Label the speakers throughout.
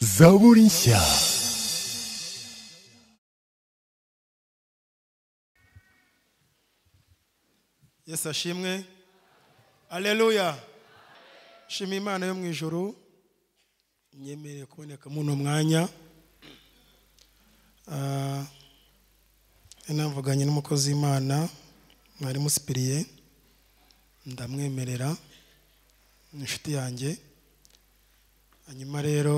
Speaker 1: Zaburisha Yesu ashimwe Aleluya Shima Imana yo mu ijoro nyemereye kuboneka muri uno mwanya ah, navuganye n'umukozi w'imana mwarimu sipiriye ndamwemerera inshuti yanjye hanyuma rero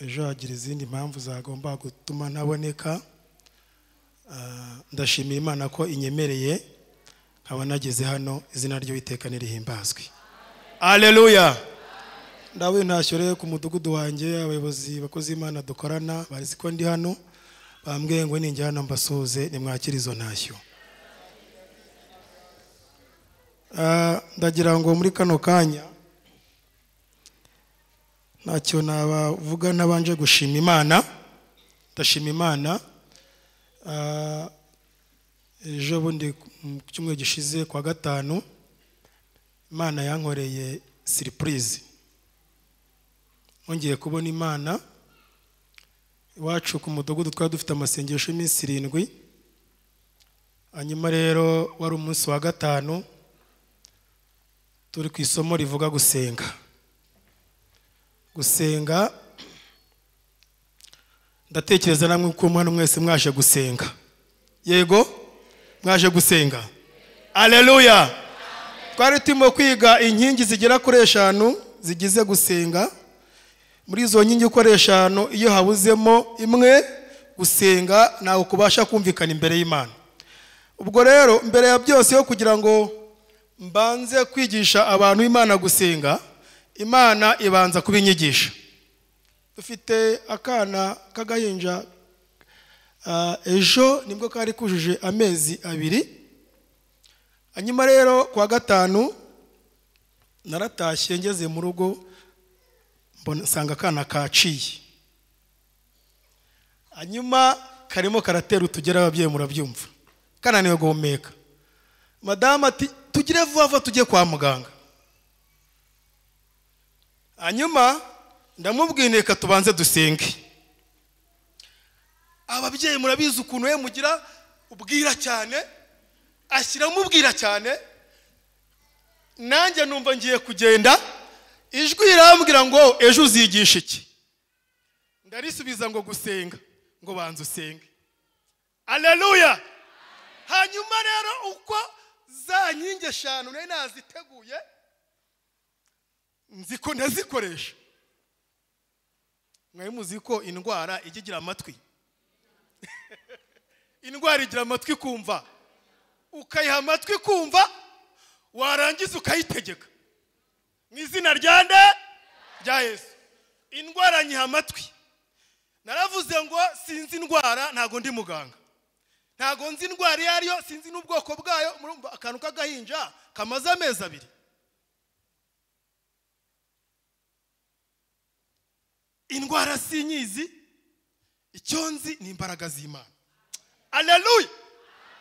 Speaker 1: ejo hagira izindi mpamvu zagomba gutuma ntaboneka ah, ndashimira imana ko inyemereye nkaba nageze hano izina ry'uwiteka nirihimbazwe aleluya ndawe ntashyore ku mudugudu wanjye abayobozi bakoze imana dukorana barizi ko ndi hano bambwiye ngo ninjye hano mbasuhuze nimwakire izo ntashyo ah, ndagira ngo muri kano kanya ntacyo nabavuga ntabanje gushima imana ndashima imana ah, ejo bundi mu cyumweru gishize kwa gatanu imana yankoreye siripurize nkongeye kubona imana iwacu ku mudugudu twari dufite amasengesho y'iminsi irindwi hanyuma rero wari umunsi wa gatanu turi ku isomo rivuga gusenga gusenga ndatekereza namwe ko mwana mwese mwaje gusenga yego mwaje gusenga aleluya twari turimo kwiga inkingi zigera kuri eshanu zigize gusenga muri izo nkingi uko ari eshanu iyo habuzemo imwe gusenga ntabwo kubasha kumvikana imbere y'imana ubwo rero mbere ya byose yo kugira ngo mbanze kwigisha abantu imana gusenga imana ibanza kubinyigisha dufite akana k'agahinja uh, ejo nibwo kari kujuje amezi abiri hanyuma rero kuwa gatanu naratashye ngeze mu rugo nsanga akana kaciye hanyuma karimo karatera utugera ababyeyi murabyumva kananiwe guhumeka madamu ati tugire vuba vuba tujye kwa muganga hanyuma ndamubwira reka tubanze dusenge ababyeyi murabizi ukuntu we mugira ubwira cyane ashyiramo ubwira cyane nanjye numva ngiye kugenda ijwi rirambwira ngo ejo uzigisha iki ndarisubiza ngo gusenga ngo banze usenge aleluya hanyuma rero uko za nkingi eshanu nari naziteguye nzi ko ntazikoresha mwari ko indwara ijya igira amatwi indwara igira amatwi kumva ukayiha amatwi kumva warangiza ukayitegeka mu izina ryande rya yesu indwara nyiha amatwi naravuze ngo sinzi indwara ntabwo ndi muganga ntabwo nzi indwara iyo yo sinzi n'ubwoko bwayo akantu k'agahinja kamaze amezi abiri indwara sinyizi icyo nzi ni imbaraga z'imana aleluya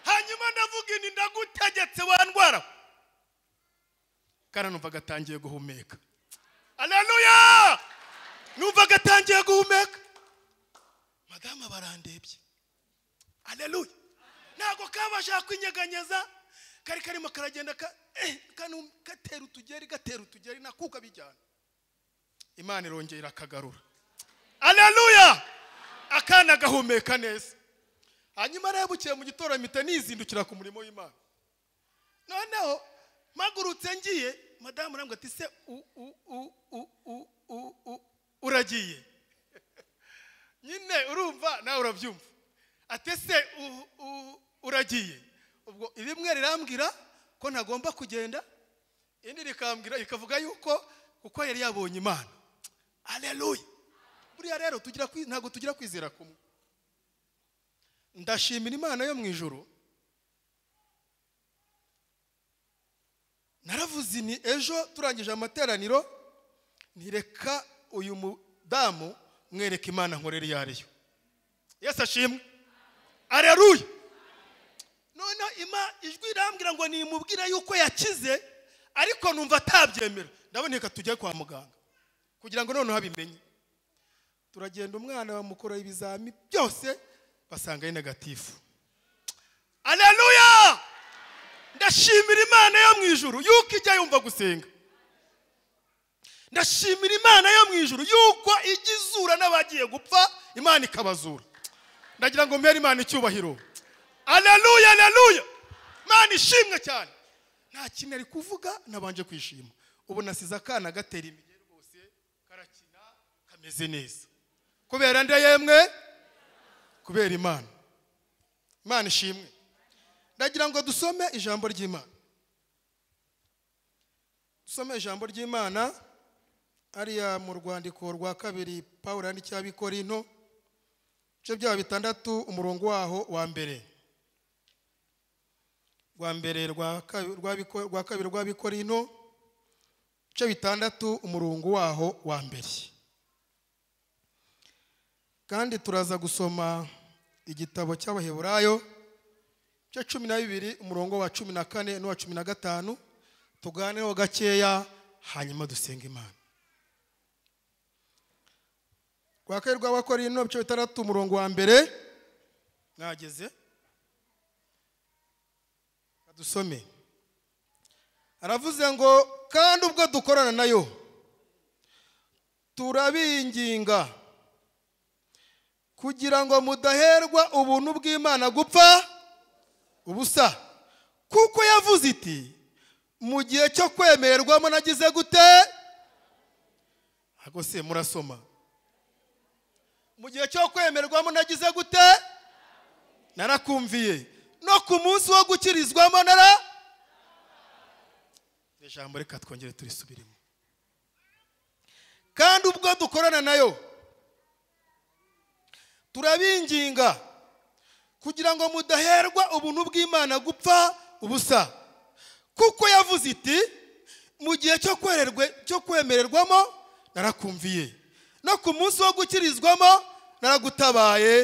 Speaker 1: hanyuma ndavuga ini ndagutegetse wa ndwara numva agatangiye guhumeka aleluya numva agatangiye guhumeka madamu barandebye aleluya ntabwo kabashaka kwinyeganyeza kari karimo karagenda eh, gatera utugeri gatera utugeri nakuka bijyana imana irongera akagarura aleluya akana agahumeka neza hanyuma rero mu mu gitoramite nizindukira ku murimo w'imana noneho mpagurutse ngiye madamu arambwira ati se uragiye nyine urumva nawe urabyumva ati se uragiye ubwo rimwe rirambwira ko ntagomba kugenda indi rikambwira rikavuga yuko kuko yari yabonye imana aleluya buriya rero ntabwo tugira kwizera kumwe ndashimira imana yo mu ijoro naravuze ni ejo turangije amateraniro ntireka uyu mudamu mwereka imana nkorera iyo ari yo yesi ashimwe areruye noneho ijwi irambwira ngo nimubwire yuko yakize ariko numva atabyemera ndaboneka tujye kwa muganga kugira ngo noneho abimenye turagenda umwana bamukoraho ibizami byose basanga ari negatifu aleluya ndashimira imana yo mu ijoro yuko ijya yumva gusenga ndashimira imana yo mu ijoro yuko ijya izura n'abagiye gupfa imana ikabazura ndagira ngo mbere imana icyubahiro aleluya aleluya imana ishimwe cyane nta kintu ari kuvuga nabanje kwishima ubu nasize akana gatera imigeri rwose karakina kameze neza kubera nde yemwe kubera imana imana ishimwe ndagira ngo dusome ijambo ry'imana dusome ijambo ry'imana hariya mu rwandiko rwa kabiri paul yandikiye abikorinto ibice byabo bitandatu umurongo waho wa mbere rwa mbere rwa kabiri rwa bikorinto ibice bitandatu umurongo waho wa mbere kandi turaza gusoma igitabo cy'abaheburayo cya cumi na bibiri umurongo wa cumi na kane n'uwa cumi na gatanu tuganeho gakeya hanyuma dusenga imana rwakaye rw'abakorino ibice bitandatu umurongo wa mbere mwageze dusome aravuze ngo kandi ubwo dukorana nayo turabinginga kugira ngo mudaherwa ubuntu bw'imana gupfa ubusa kuko yavuze iti mu gihe cyo kwemererwamo nagize gute ntabwo se murasoma mu gihe cyo kwemerwamo nagize gute narakumviye no ku munsi wo gukirizwamo nara iri jambo reka twongere turisubiremo kandi ubwo dukorana nayo turabinginga kugira ngo mudaherwa ubuntu bw'imana gupfa ubusa kuko yavuze iti mu gihe cyo kwemererwamo narakumviye no ku munsi wo gukirizwamo naragutabaye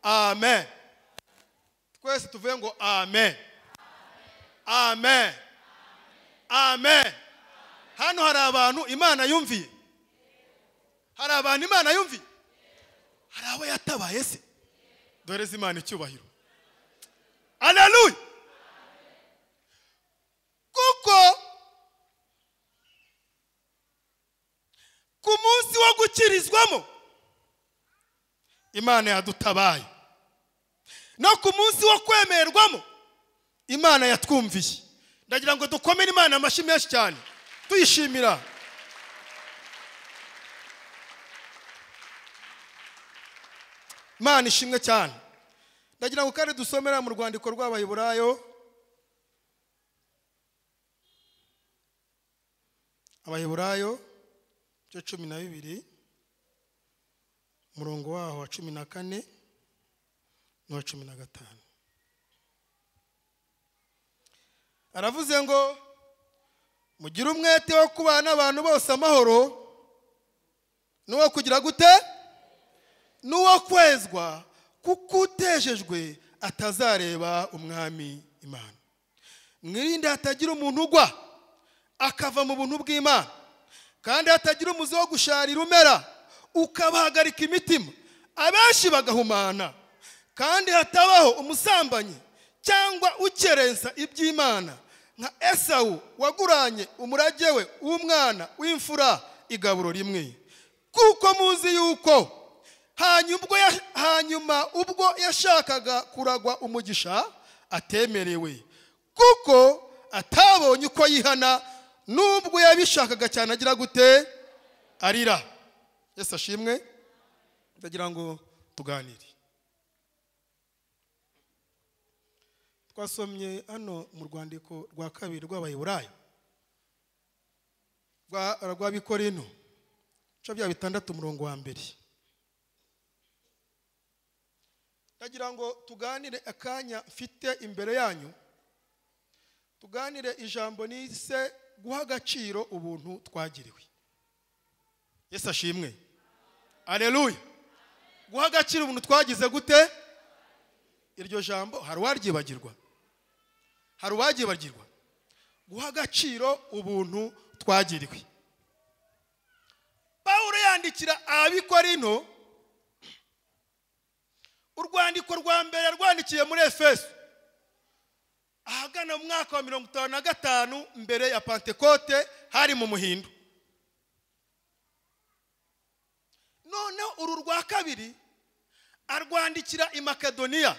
Speaker 1: amen twese tuvuye ngo amen amen amen hano hari abantu imana yumviye hari abantu imana yumviye hari abo yatabaye se dore imana icyubahiro araruye kuko ku munsi wo gukirizwamo imana yadutabaye no ku munsi wo kwemerwamo imana yatwumviye ndagira ngo dukomere imana amashyi menshi cyane tuyishimira mana ishimwe cyane ndagira ngo kandi dusomera mu rwandiko rw'abaheburayo abaheburayo cyo cumi na bibiri umurongo waho wa cumi na kane n'uwa cumi na gatanu aravuze ngo mugire umwete wo kubana abantu bose amahoro n'uwo kugira gute n'uwo kwezwa kuko utejejwe atazareba umwami imana mwirinde hatagira umuntu ugwa akava mu buntu bw'imana kandi hatagira umuzi wo gusharira umera ukabahagarika imitima abenshi bagahumana kandi hatabaho umusambanyi cyangwa ukerensa iby'imana nka esawu waguranye umurage we w'umwana w'imfura igaburo rimwe kuko muzi yuko hanyuma ubwo yashakaga kuragwa umugisha atemerewe kuko atabonye uko yihana n'ubwo yabishakaga cyane agira gute arira ese ashimwe ndagira ngo tuganire twasomye hano mu rwandiko rwa kabiri rw'abayiburayo rw'abikorino ibice bya bitandatu umurongo wa mbere ndagira ngo tuganire akanya mfite imbere yanyu tuganire ijambo nise guha agaciro ubuntu twagiriwe Yesu ashimwe areruye guha agaciro ubuntu twagize gute iryo jambo hari uwaryibagirwa hari uwaryibagirwa guha agaciro ubuntu twagiriwe pawulo yandikira ababikora ino urwandiko rwa mbere rwandikiye muri efeso ahagana mu mwaka wa mirongo itanu na gatanu mbere ya pantekote hari mu muhindo none uru rwa kabiri arwandikira i makedoniya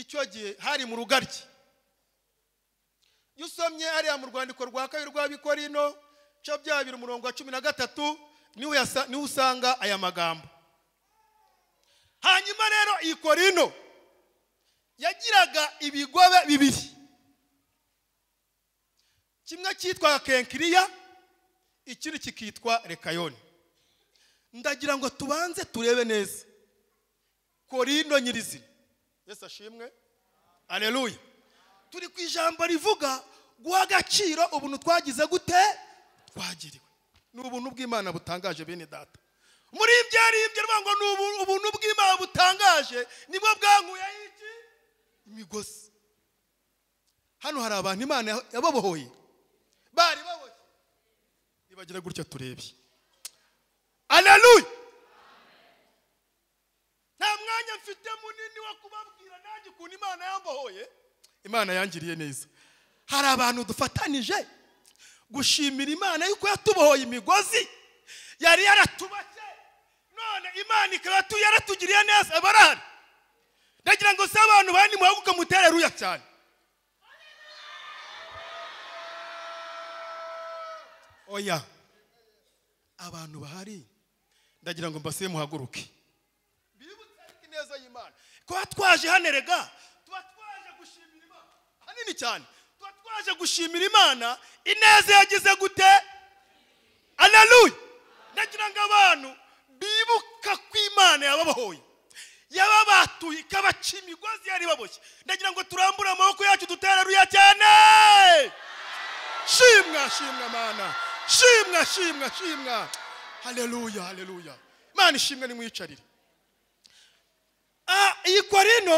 Speaker 1: icyo gihe hari mu rugaryi iyo usomye hariya mu rwandiko rwa kabiri rwa bikorino cya bya umurongo wa cumi na gatatu niho usanga aya magambo hanyuma rero iyi korino yagiraga ibigobe bibiri kimwe cyitwaga kenkiriya ikindi kikitwa rekayoni ndagira ngo tubanze turebe neza korino nyirizina yesi ashimwe areruye turi ku ijambo rivuga guha agaciro ubuntu twagize gute twagiriwe ni ubuntu bw'imana butangaje bene data muri ibyo ari ibyo ngo ni ubuntu bw'imana butangaje nibwo bwankuyeho iki imigozi hano hari abantu imana yababohoye bari baboshye nibagira gutya turebe aleluya nta mwanya mfite munini wo kubabwira nanjye ukuntu imana yambohoye imana yangiriye neza hari abantu dufatanije gushimira imana yuko yatubohoye imigozi yari yaratubakiye none imana ikaba yaratugiriye neza barahari ndagira ngo se abantu bandi muhaguke mutere ruya cyane oya abantu bahari ndagira ngo mbasibe muhaguruke kuba twaje hano tuba twaje gushimira imana hanini cyane tuba twaje gushimira imana ineza yagize gute aleluya ndagira ngo abantu bibuka ko imana yababohoye yababatuye ikabaca imigozi yari ibaboshye ndagira ngo turambure amaboko yacu dutera ruya cyane shimwa shimwa mana shimwa shimwa shimwa hareruya hareruya mana ishimwe nimwiyicarire iyi korino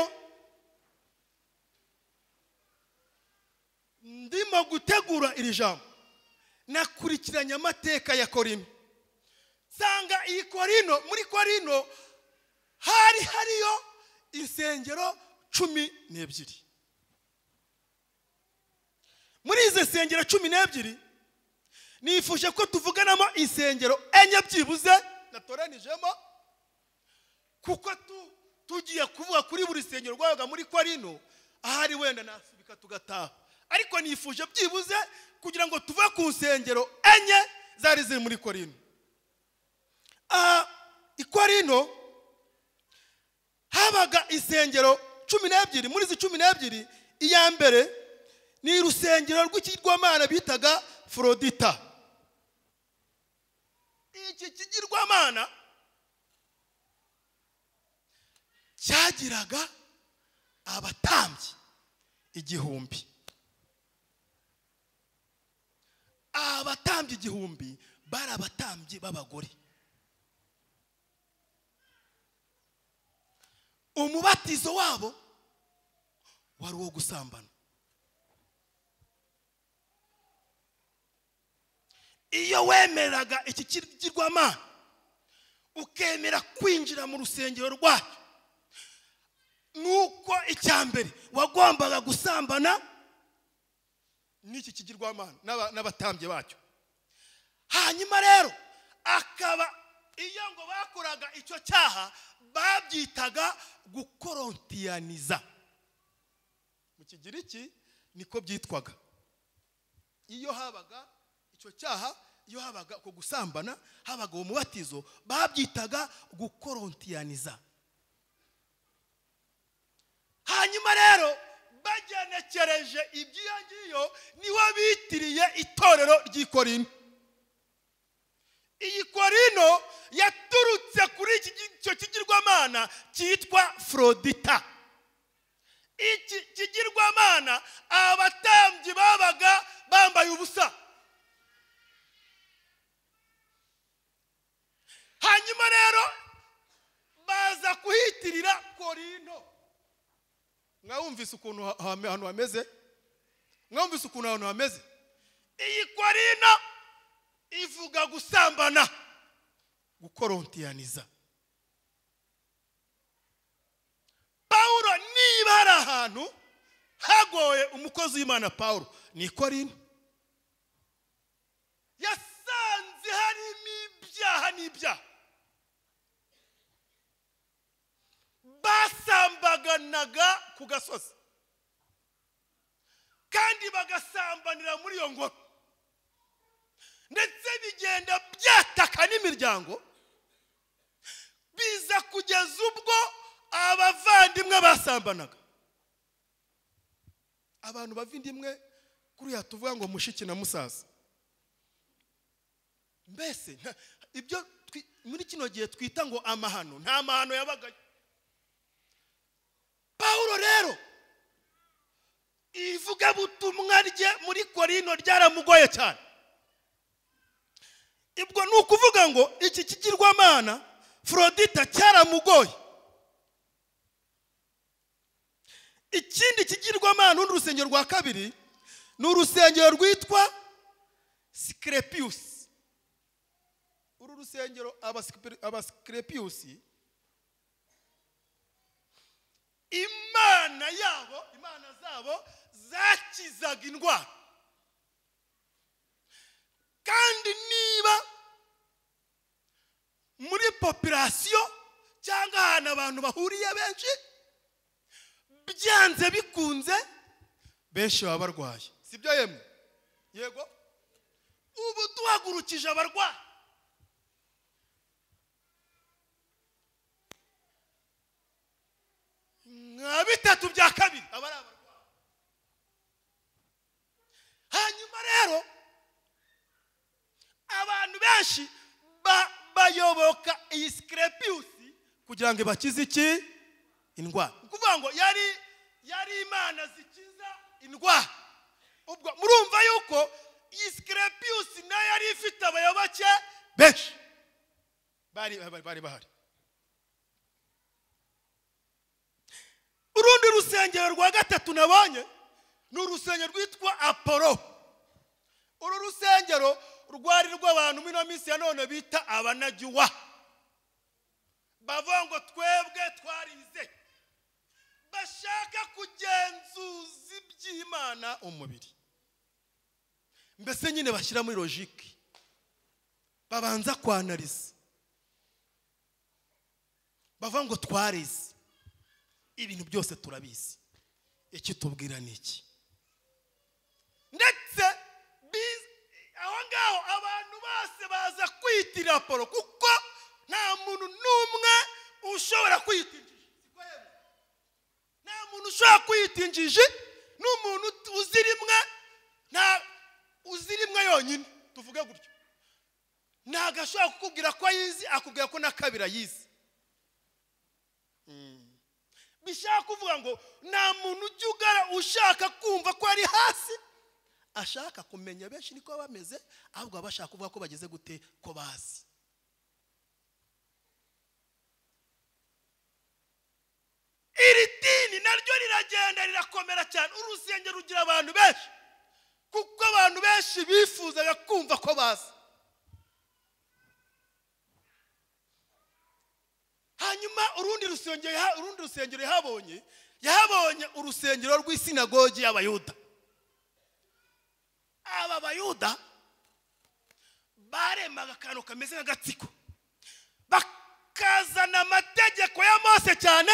Speaker 1: ndimo gutegura iri jambo nakurikiranye amateka ya korino sanga iyi korino muri korino hari hariyo insengero cumi n'ebyiri muri izi nsengero cumi n'ebyiri nifuje ko tuvuganamo insengero enye byibuze natoranijemo kuko tugiye kuvuga kuri buri sengero rwabaga muri korino ahari wenda nasubika tugataha ariko nifuje byibuze kugira ngo tuve ku nsengero enye zari ziri muri korino Ah, i korino habaga insengero cumi n'ebyiri muri izi cumi n'ebyiri iya mbere ni urusengero rw'ikigirwamana bitaga forodita iki kigirwamana cyagiraga abatambyi igihumbi abatambyi igihumbi bari abatambyi b'abagore umubatizo wabo wari uwo gusambana iyo wemeraga iki kigirwama ukemera kwinjira mu rusengero rwacu nuko icya mbere wagombaga gusambana n'iki kigirwamana n'abatambye bacyo hanyuma rero akaba iyo ngo bakoraga icyo cyaha babyitaga gukorotiyaniza mu kigiriki niko byitwaga iyo habaga icyo cyaha iyo habaga ku gusambana habaga uwo mubatizo babyitaga gukorotiyaniza hanyuma rero bagenekereje ibyo iyo ngiyo niwe bitiriye itorero ry'ikorino iyi korino yaturutse kuri iki icyo kigirwamana cyitwa forodita iki kigirwamana abatambyi babaga bambaye ubusa hanyuma rero baza kuhitirira korino mwawumvise ukuntu ahantu hameze mwawumvise ukuntu ahantu hameze iyi korino ivuga gusambana gukorontiraniza paul niba hari ahantu hagoye umukozi w'imana paul ni ikorina yasanze harimo ibyaha n'ibyaha basambaganaga ku gasozi kandi bagasambanira muri iyo ngoro ndetse bigenda byataka n'imiryango biza kugeza ubwo abavandimwe basambanaga abantu bavindimwe kuriya tuvuga ngo mushiki na musaza mbese ibyo muri kino gihe twita ngo amahano nta mahano yabagayo pawulo rero butumwa rye muri korino ryaramugoye cyane ubwo ni ukuvuga ngo iki kigirwamana forodita cyaramugoye ikindi kigirwamana urundi rusengero rwa kabiri ni urusengero rwitwa sikirepiyusi uru rusengero abasikirepiyusi imana yabo imana zabo zakizaga indwara kandi niba muri popirasiyo cyangwa ahantu abantu bahuriye benshi byanze bikunze benshi baba barwaye si byo yemwe yego ubu duhagurukije abarwayi nka bitatu bya kabiri aba ari abarwayi hanyuma rero abantu benshi bayoboka iyi sikirepiyusi kugira ngo ibakize iki indwara ni ukuvuga ngo yari yari imana zikiza indwara ubwo murumva yuko iyi sikirepiyusi nayo yari ifite abayoboke benshi bari bahari urundi rusengero rwa gatatu nabonye ni urusengero rwitwa apolo uru rusengero rwari rw'abantu muri ino minsi ya none bita abanagiwa bavuga ngo twebwe twarize bashaka kugenzuza iby'imana umubiri mbese nyine bashyira muri logike babanza kwanariza bavuga ngo twarize ibintu byose turabizi ikitubwira ni iki ndetse aho ngaho abantu bose baza kwitira raporo kuko nta muntu n'umwe ushobora kwita nta muntu ushobora kwita injiji n'umuntu uzirimwe nta uzirimwe yonyine tuvuge gutyo ntabwo ashobora kukubwira ko ayizi akubwira ko na kabiri ayizi hmm. bishaka kuvuga ngo nta muntu ujya ugara ushaka kumva ko ari hasi ashaka kumenya benshi niko bameze ahubwo baba bashaka kuvuga ko bageze gute ko bazi iri dini naryo riragenda rirakomera cyane urusengero rugira abantu benshi kuko abantu benshi bifuzaga kumva ko bazi hanyuma urundi rusengero yahabonye yahabonye urusengero rw'isinagogi y'abayuda aba bayuda baremaga akantu kameze nk'agatsiko bakazana amategeko ya mose cyane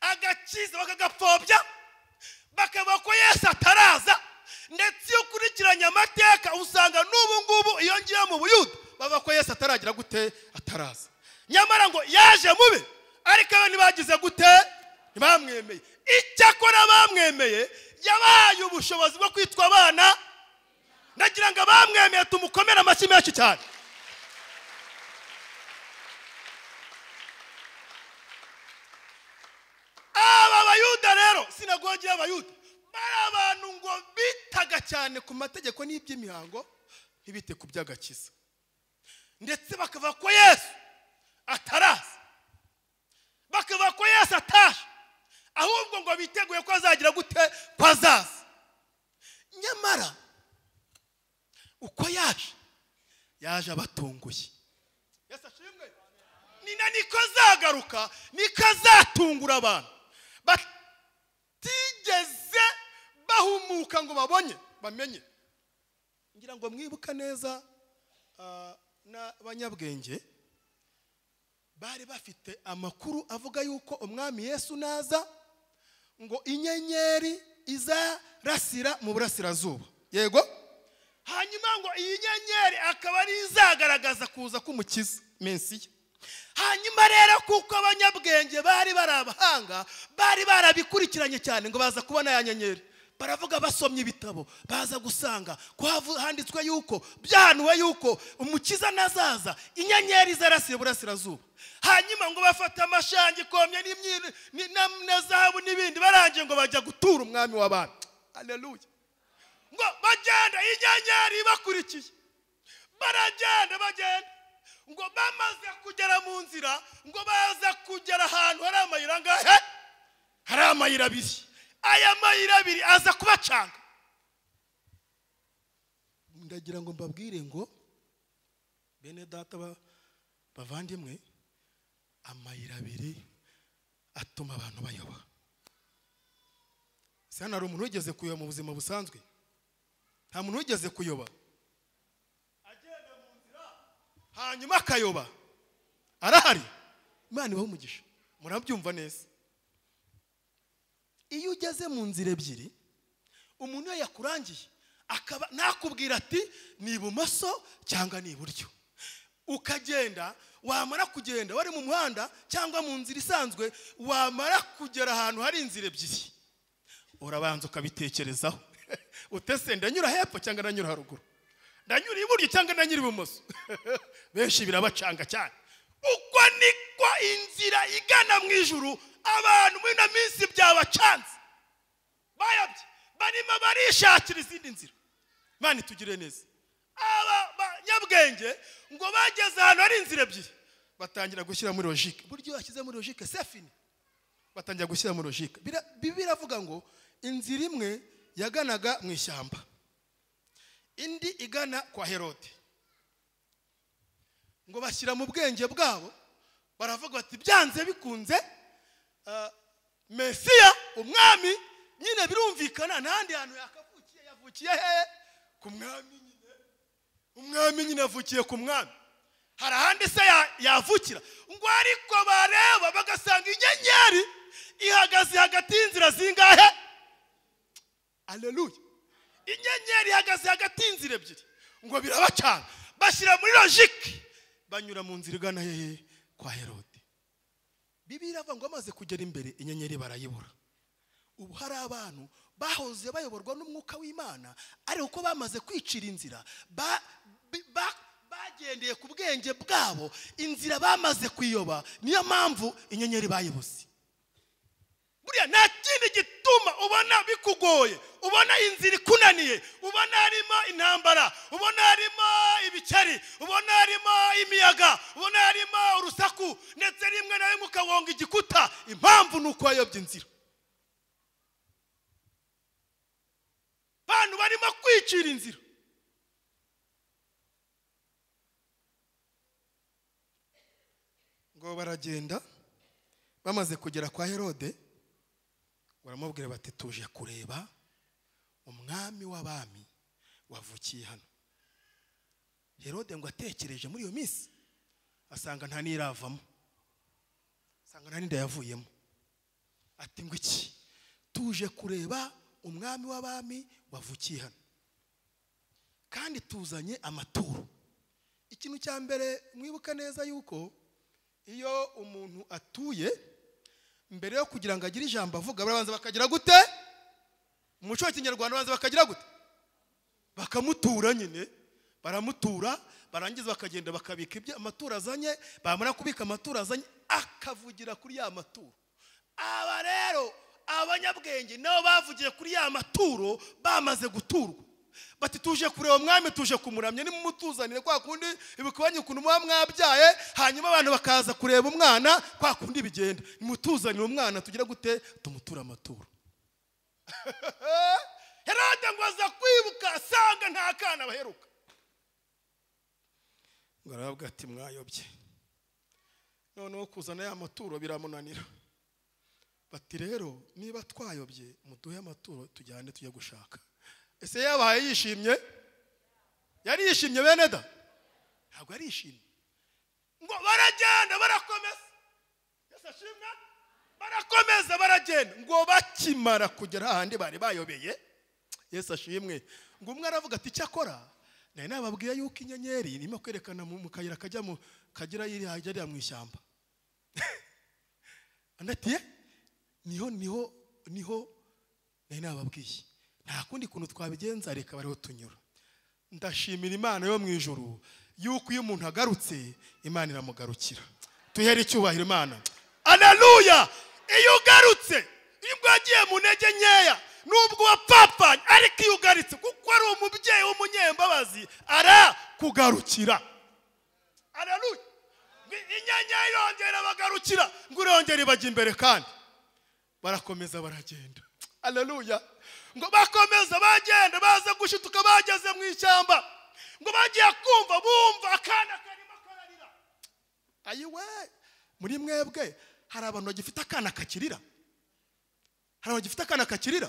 Speaker 1: agakiza bakagapfobya bakaba ko yesu ataraza ndetse iyo ukurikiranye amateka usanga n'ubu ngubu iyo ngiye mu buyuda bavuga ko yesu ataragira gute ataraza nyamara ngo yaje mubi ariko aba ntibagize gute ntibamwemeye icyakora bamwemeye yabaye ubushobozi bwo kwitwa abana nagira ngo abamwemeye tumukomere amashyi menshi cyane aba bayuda rero sinagogi y'abayuda bari abantu ngo bitaga cyane ku mategeko n'iby'imihango ntibite ku by'agakiza ndetse bakavuga ko yesu ataraza bakavuga ko yesu ataje ahubwo ngo biteguye ko azagira gute ko azaza nyamara uko yaje yaje abatunguye nina niko azagaruka niko azatungura abantu batigeze bahumuka ngo babonye bamenye ngira ngo mwibuka neza ah, n'abanyabwenge bari bafite amakuru avuga yuko umwami yesu naza ngo inyenyeri izarasira mu burasirazuba yego hanyuma ngo iyi nyenyeri akaba ari izagaragaza kuza k'umukiza mensi hanyuma rero kuko abanyabwenge bari bari abahanga bari barabikurikiranye cyane ngo baza kubona ya nyenyeri baravuga basomye ibitabo baza gusanga ko handitswe yuko byanuwe yuko umukiza nazaza inyenyeri zarasiye burasirazuba hanyuma ngo bafate amashangi komye na zahabu n'ibindi barangiye ngo bajya gutura umwami wabantu hareruye ngo bagenda inyenyeri bakurikiye baragenda bagenda ngo bamaze kugera mu nzira ngo baza kugera ahantu hari amayira angahe hari amayira abiri aya mayira abiri aza kubacanga ndagira ngo mbabwire ngo bene data bavandimwe amayira abiri atuma abantu bayoba si hano hari umuntu wigeze kuyoba mu buzima busanzwe nta muntu wigeze kuyoba agenda mu nzira hanyuma akayoba arahari imana ibaho umugisha murabyumva neza iyo ugeze mu nzira ebyiri umuntu iyo yakurangiye akaba nakubwira ati ni ibumoso cyangwa ni iburyo ukagenda wamara kugenda wari mu muhanda cyangwa mu nzira isanzwe wamara kugera ahantu hari inzira ebyiri urabanza ukabitekerezaho utese ndanyura hepfo cyangwa ndanyura haruguru ndanyura iburyo cyangwa ndanyura ibumoso benshi birabacanga cyane uko niko inzira igana mu ijuru abantu muri ino minsi byabacanze bayabye barimo barishakira izindi nzira mani tugire neza aba banyabwenge ngo bageze ahantu hari inzira ebyiri batangira gushyira muri logike buryo washyize muri logike sefini batangira gushyira muri logike biravuga ngo inzira imwe yaganaga mu ishyamba indi igana kwa herode ngo bashyira mu bwenge bwabo baravuga bati byanze bikunze mesiya umwami nyine birumvikana n'ahandi hantu yakavukiye yavukiye hehe ku mwami nyine umwami nyine yavukiye ku mwami hari ahandi se yavukira ngo ariko bareba bagasanga inyenyeri ihagaze hagati y'inzira zingahe aleluya inyenyeri ihagaze hagati y'inzira ebyiri ngo birabacana bashyira muri logike banyura mu nzira igana hehe kwa herode bibi iravuga ngo amaze kugera imbere inyenyeri barayibura ubu hari abantu bahoze bayoborwa n'umwuka w'imana ariko uko bamaze kwicira inzira bagendeye ku bwenge bwabo inzira bamaze kuyoba niyo mpamvu inyenyeri bayibuze buriya nta kindi gituma ubona bikugoye ubona inzira ikunaniye ubona harimo intambara ubona harimo ibiceri ubona harimo imiyaga ubona harimo urusaku ndetse rimwe na rimwe ukabonga igikuta impamvu ni uko wayobye inzira abantu barimo kwicira inzira ngo baragenda bamaze kugera kwa herode baramubwira bati tuje kureba umwami w'abami wavukiye hano herode ngo atekereje muri iyo minsi asanga nta n'iravamo asanga nta n'inda yavuyemo ati ngo iki tuje kureba umwami w'abami wavukiye hano kandi tuzanye amaturo ikintu cya mbere mwibuka neza yuko iyo umuntu atuye mbere yo kugira ngo agire ijambo avuga barabanza bakagira gute umuco wa kinyarwanda barabanza bakagira gute bakamutura nyine baramutura barangiza bakagenda bakabika ibyo amaturo azanye bamara kubika amaturo azanye akavugira kuri ya maturo aba rero abanyabwenge nabo bavugiye kuri ya maturo bamaze guturwa bati tuje kureba umwami tuje kumuramya nimumutuzanire kwa kundi ibikubanye ukuntu muba mwabyaye hanyuma abantu bakaza kureba umwana kwa kundi bigenda nimutuzanire umwana tugira gute tumutura amaturo herode ngo aza kwibuka asanga nta kana baheruka ngo aravuga ati mwayobye noneho kuzana ya maturo biramunanira bati rero niba twayobye muduhe amaturo tujyane tujye gushaka ese yabaye yishimye yari yishimye bene da ntabwo yarishimye ngo baragenda barakomeza yose ashimwe barakomeza baragenda ngo bakimara kugera ahandi bari bayobeye yesi ashimwe ngo umwe aravuga ati icyakora nari nababwiye yuko inyenyeri irimo kwerekana mu kayira kajya mu kagira yiriya mu ishyamba anatiye niho niho niho nari nababwiye nta kundi kuntu twabigenza reka bariho tunyura ndashimira imana yo mu ijoro yuko iyo umuntu agarutse imana iramugarukira duhere icyubahiro imana anaruya iyo ugarutse nibwo wagiye mu ntege nkeya nubwo wapapanye ariko iyo ugaritse kuko ari umubyeyi w'umunyembabazi arakugarukira araruya inyanya irongera bagarukira ngo irongere ibajya imbere kandi barakomeza baragenda araruya ngo bakomeza bagenda baza gushutuka bageze mu ishyamba ngo bagiye kumva bumva akana karimo kararira ayiwe muri mwebwe hari abantu bagifite akana kakirira hari abantu bagifite akana kakirira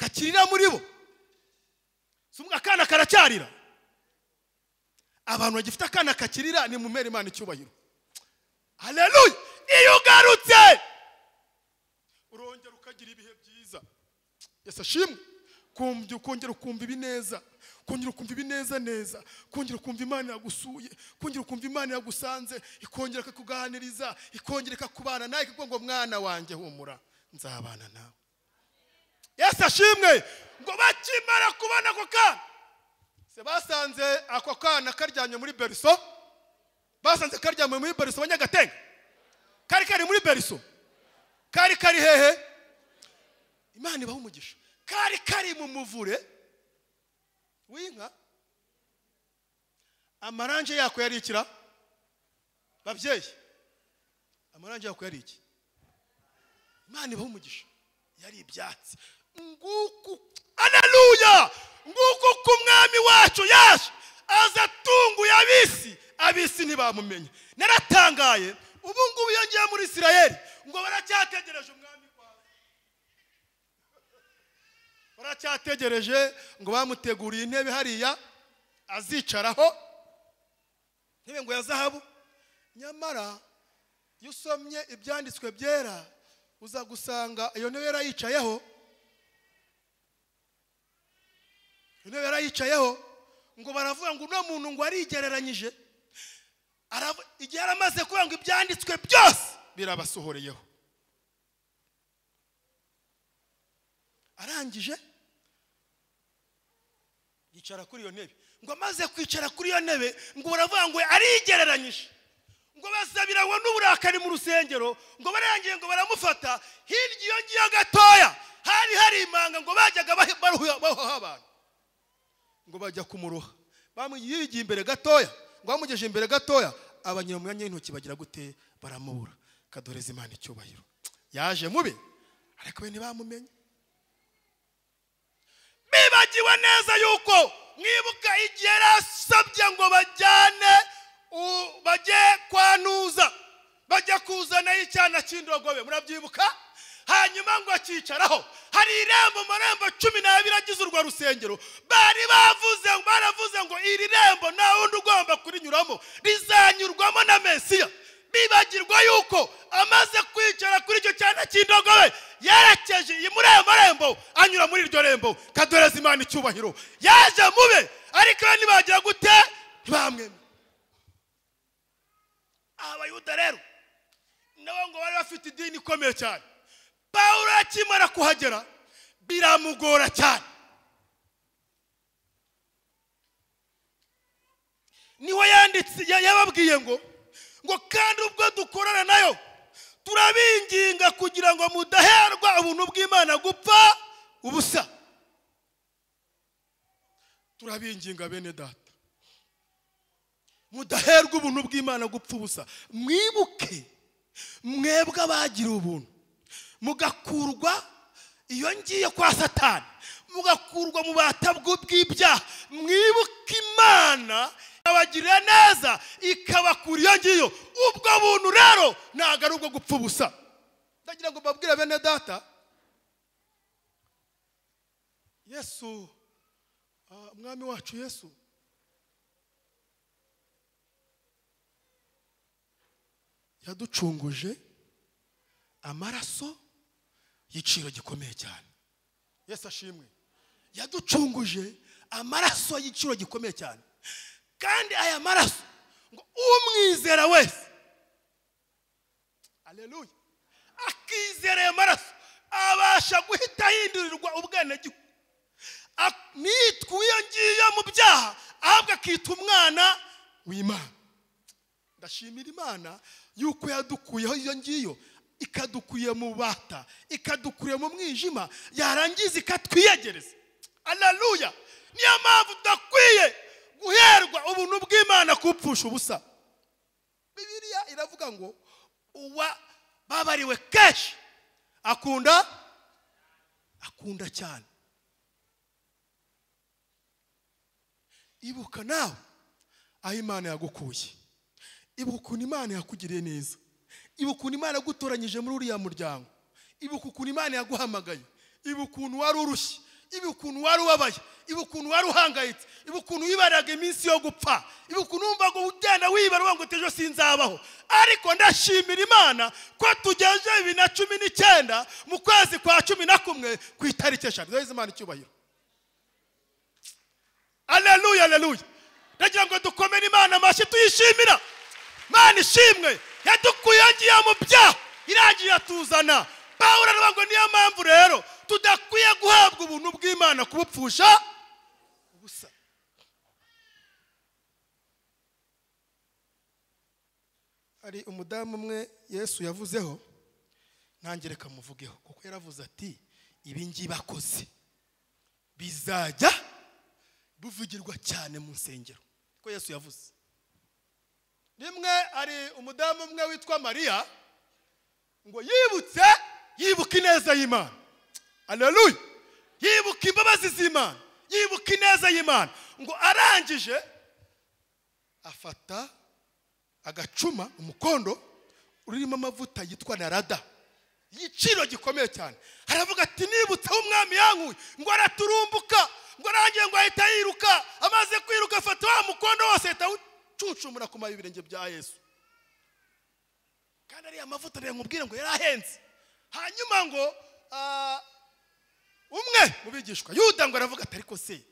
Speaker 1: kakirira muri bo akana karacyarira abantu bagifite akana kakirira ni mumera imana icyubahiro hareruye iyo ugarutse urongera ukagira ibihe shimwe kumva ukongera ukumva ibi neza kongera ukumva ibi neza neza kongera ukumva imana yagusuye kongera ukumva imana yagusanze ikongera ikakuganiriza ikongera ikakubana nawe kuko ngo mwana wanjye humura nzabana nawe yesu ashimwe ngo bakimara kubona ako kana se basanze ako kana karyamye muri beriso basanze karyamye muri beriso banyagatega kari kari muri beriso kari kari hehe imana ibaha umugisha kari kari mu muvure w'inka amaranje yako yari ikira babyeyi amaranje yako yari iki imana ibaho umugisha yari ibyatsi nguku anaruya nguku ku mwami wacu yaje aza atunguye abisi abisi ntibamumenya naratangaye ubu ngubu yongeye muri isirayeli ngo baracyategereje umwami baracyategereje ngo bamuteguriye intebe hariya azicaraho intebe ngo ya zahabu nyamara iyo usomye ibyanditswe byera uza gusanga iyo ntebe yarayicayeho iyo ntebe yarayicayeho ngo baravuga ngo uno muntu ngo arigereranyije igihe yaramaze kubera ngo ibyanditswe byose birabasohoreyeho arangije yicara kuri iyo ntebe ngo amaze kwicara kuri iyo ntebe ngo baravuga ngo arigereranyije ngo basabiranywe n'uburakari mu rusengero ngo barangiye ngo baramufata hirya iyo ngiyo gatoya hari hari imanga ngo bajyaga bahuha abantu ngo bajya kumuruha bamuyigiye imbere gatoya ngo bamugeje imbere gatoya abanyura mu myanya y'intoki bagira gute baramubura kadoreza imana icyubahiro yaje mubi ariko we ntibamumenye bibagiwe neza yuko mwibuka igihe yari ngo bajyane bajye kwanuza bajya kuzana icyana cy'indogobe murabyibuka hanyuma ngo akicaraho hari irembo marembo cumi n'abiri agize urwo rusengero bari bavuze baravuze ngo iri rembo nta wundi ugomba kurinyuramo rizanyurwamo na mesiya bibagirwa yuko amaze kwicara kuri icyo cyana cy'indogobe yerekeje muri ayo marembo anyura muri iryo rembo kadoreza imana icyubahiro yaje mube ariko we ntibagira gute ntibamweme abayuda rero nabo ngo bari bafite idini ikomeye cyane paul akimara kuhagera biramugora cyane niho yababwiye ngo ngo kandi ubwo dukorana nayo turabinginga kugira ngo mudaherwa ubuntu bw'imana gupfa ubusa turabinginga bene data mudaherwa ubuntu bw'imana gupfa ubusa mwibuke mwebwe abagiriwe ubuntu mugakurwa iyo ngiye kwa satani mugakurwa mu batabwo bw'ibyaha mwibuke imana abagirira neza ikabakura iyo ngiyo ubwo buntu rero ntabwo ari ubwo gupfa ubusa ndagira ngo mbabwire bene data yesu umwami ah, wacu yesu yaducunguje amaraso y'igiciro gikomeye cyane yesu ashimwe yaducunguje amaraso y'igiciro gikomeye cyane kandi aya maraso ngo umwizera wese aleluya akizera aya maraso abasha guhita ahindurirwa ubwenegihugu nitwa iyo ngiyo mu byaha ahubwo akita umwana w'imana ndashimira imana yuko yadukuyeho iyo ngiyo ikadukuye mu bata ikadukuye mu mwijima yarangiza ikatwiyegereza araruya niyo mpamvu udakwiye guherwa ubuntu bw'imana kupfusha ubusa bibiriya iravuga ngo uwa babariwe kenshi akunda akunda cyane ibuka nawe aho imana yagukuye ibuka ukuntu imana yakugiriye neza ibuka ukuntu imana yagutoranyije muri uriya muryango ibuka ukuntu imana yaguhamagaye ibuka ukuntu wari urushye ibi ukuntu wari ubabaye ibi ukuntu wari uhangayitse ibi ukuntu wibaraga iminsi yo gupfa ibi ukuntu wumvaga ugenda wibara ngo ejo sinzabaho ariko ndashimira imana ko tugejeje bibiri na cumi n'icyenda mu kwezi kwa cumi na kumwe ku itariki eshanu duheze imana icyubahiro aleluya aleluya ndagira ngo dukomere imana amashyi tuyishimira imana ishimwe yadukuye yagiye mu byaha irangiye atuzana pawuro aravuga ngo niyo mpamvu rero tudakwiye guhabwa ubuntu bw'imana kubupfusha ubusa hari umudamu umwe yesu yavuzeho ntangire kamuvugeho kuko yaravuze ati ibingibi bakoze bizajya buvugirwa cyane mu nsengero ko yesu yavuze rimwe hari umudamu umwe witwa mariya ngo yibutse yibuka ineza y'imana aleluya yibuka imbabazi z'imana yibuka ineza y'imana ngo arangije afata agacuma umukondo urimo amavuta yitwa narada igiciro gikomeye cyane haravuga ati nibutseho umwami yankuye ngo araturumbuka ngo arangiye ngo ahita yiruka amaze kwiruka afata wa mukondo wose ahita awucucumura ku mabi ibirenge bya yesu kandi ariya mavuta rero ngo yari ahenze hanyuma ngo ah, umwe mu bigishwa yuda ngo aravuga atari ko se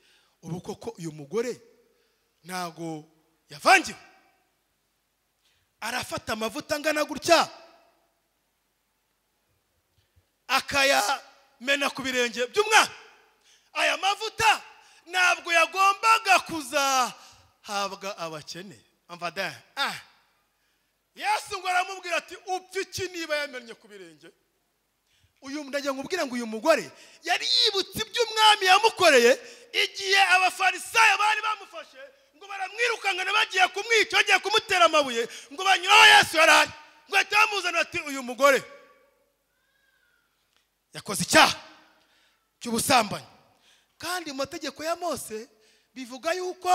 Speaker 1: ubu koko uyu mugore ntago yavangiwe arafata amavuta angana gutya akayamena ku birenge by'umwana aya mavuta ntabwo yagombaga kuzahabwa abakene amvada ah aramubwira ati upfa iki niba yamennye ku birenge uyu ndagira ngo ubwire ngo uyu mugore yari yibutse iby'umwami yamukoreye igihe abafarisayo bari bamufashe ngo baramwirukankana bagiye kumwica bagiye kumutera amabuye ngo banyure aho yesu yari ngo bahita bamuzanira ati uyu mugore yakoze icyaha cy'ubusambanyi kandi mu mategeko ya mose bivuga yuko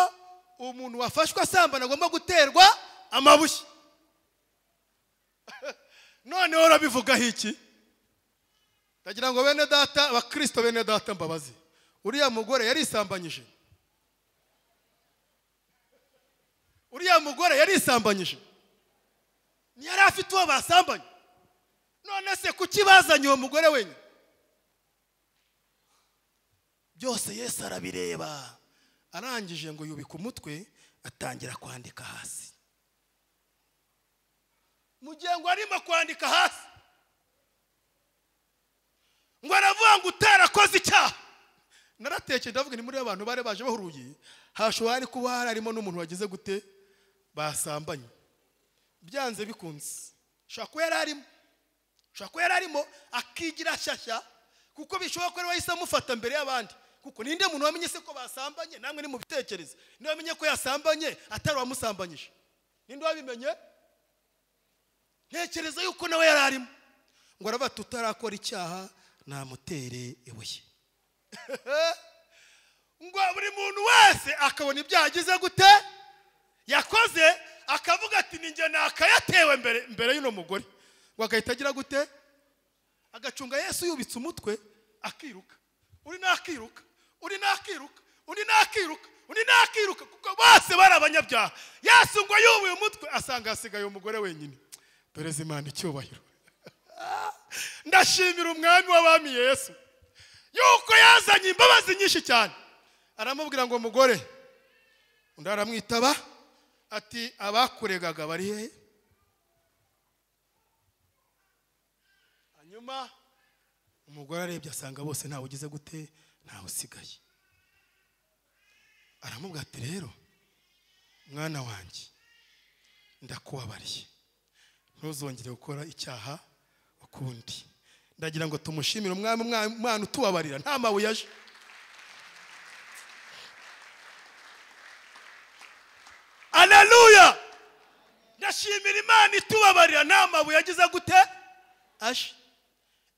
Speaker 1: umuntu wafashwe asambana agomba guterwa amabuye noneho urabivugaho iki ndagira ngo bene data abakirisito bene data mbabazi uriya mugore yarisambanyije uriya mugore yarisambanyije ntiyari afite uwo basambanye none se kuki bazanye uwo mugore wenyine byose yesu arabireba arangije ngo yubike umutwe atangira kwandika hasi mu ngo arimo kwandika hasi ngo aravuga ngo utarakoze icyaha naratekeye ndavuga ni muri abantu bari baje bahuruye hashobora hari kuba harimo n'umuntu wagize gute basambanye byanze bikunze ushobora kuba yari arimo ushobora kuba yari arimo akigira shyashya kuko bishoboka ko yahise amufata mbere y'abandi kuko ninde muntu wamenye se ko basambanye namwe ni mu bitekerezo niba wamenye ko yasambanye atari wamusambanyije ninde wabimenye ntekereza yuko nawe yari arimo ngo arabata tutarakora icyaha namutere ibuye ngo buri muntu wese akabona ibyo yagize gute yakoze akavuga ati ni njye nakayatewe mbere mbere y'uno mugore ngo agahita agira gute agacunga yesu yubitse umutwe akiruka uri nakiruka uri nakiruka uri nakiruka undi nakiruka kuko bose bari abanyabyaha yesu yubuye umutwe asanga hasigaye umugore wenyine dore imana icyubahiro ndashimira umwami w'abami yesu yuko yazanye imbabazi nyinshi cyane aramubwira ngo mugore undi aramwitaba ati abakuregaga bari hehe hanyuma umugore arebye asanga bose ntawe ugize gute ntawe usigaye aramubwira ati rero mwana wanjye ndakubabariye ntuzongere gukora icyaha kundi ndagira ngo tumushimire umwami umwana utubabarira nta mabuye aje aleluya ndashimira imana itubabarira nta mabuye agize gute aje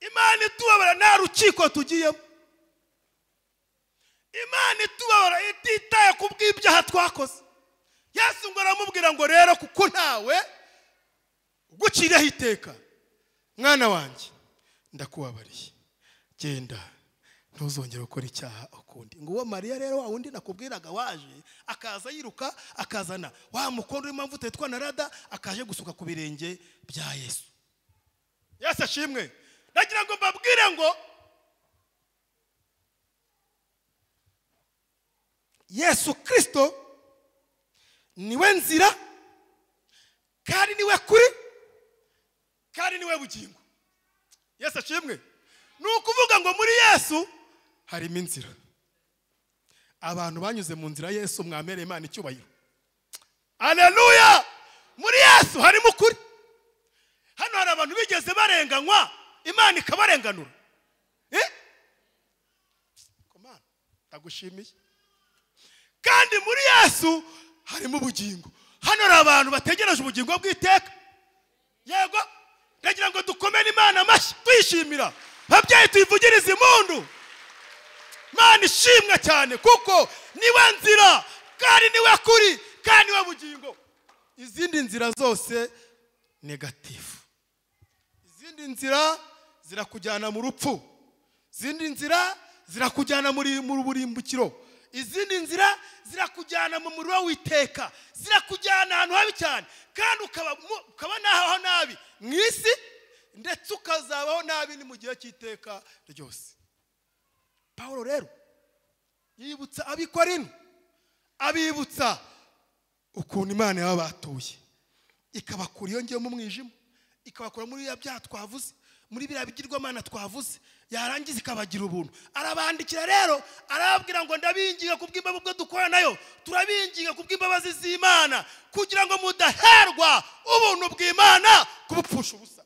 Speaker 1: imana itubabarira nta rukiko tugiyemo imana itubabarira ititaye ku bw'ibyaha twakoze yesu ngo ngo rero kuko ntawe ugucireho iteka mwana wanjye ndakubabariye genda ntuzongere gukora icyaha ukundi ngo uwo mariya rero wa wundi nakubwiraga waje akaza yiruka akazana wa mukondo w'impamvu utwo na rada akaje gusuka ku birenge bya yesu yesu ashimwe nagira ngo mbabwire ngo yesu kirisito niwe nzira kandi niwe kuri kandi niwe bugingo yesu ashimwe ni ukuvuga ngo muri yesu harimo inzira abantu banyuze mu nzira yesu mwamere imana icyubahiro aleluya muri yesu harimo ukuri hano hari abantu bigeze barenganywa imana ikabarenganura eh? ndagushimiye kandi muri yesu harimo ubugingo hano hari abantu bategereje ubugingo bw'iteka yego ndagira ngo dukomere imana amashyi tuyishimira babyeyi tuyivugirize impundu imana ishimwa cyane kuko niwe nzira kandi niwe kuri kandi niwe bugingo izindi nzira zose negatifu izindi nzira zirakujyana mu rupfu izindi nzira zirakujyana mu burimbukiro izindi nzira zirakujyana mu muriro w'iteka zirakujyana ahantu habi cyane kandi ukaba nahaho nabi mu isi ndetse ukazabaho nabi ni mu gihe cy'iteka ryose paul rero yibutsa abikorino abibutsa ukuntu imana yaba batuye ikabakura iyo ngiyo mu mwijima ikabakura muri ya byaha twavuze muri biriya bigirwamana twavuze yarangiza ikabagira ubuntu arabandikira rero arababwira ngo ndabinginga ku bw'imbabazi ubwo dukora nayo turabinginga ku bw'imbabazi z'imana kugira ngo mudaherwa ubuntu bw'imana kubupfusha ubusa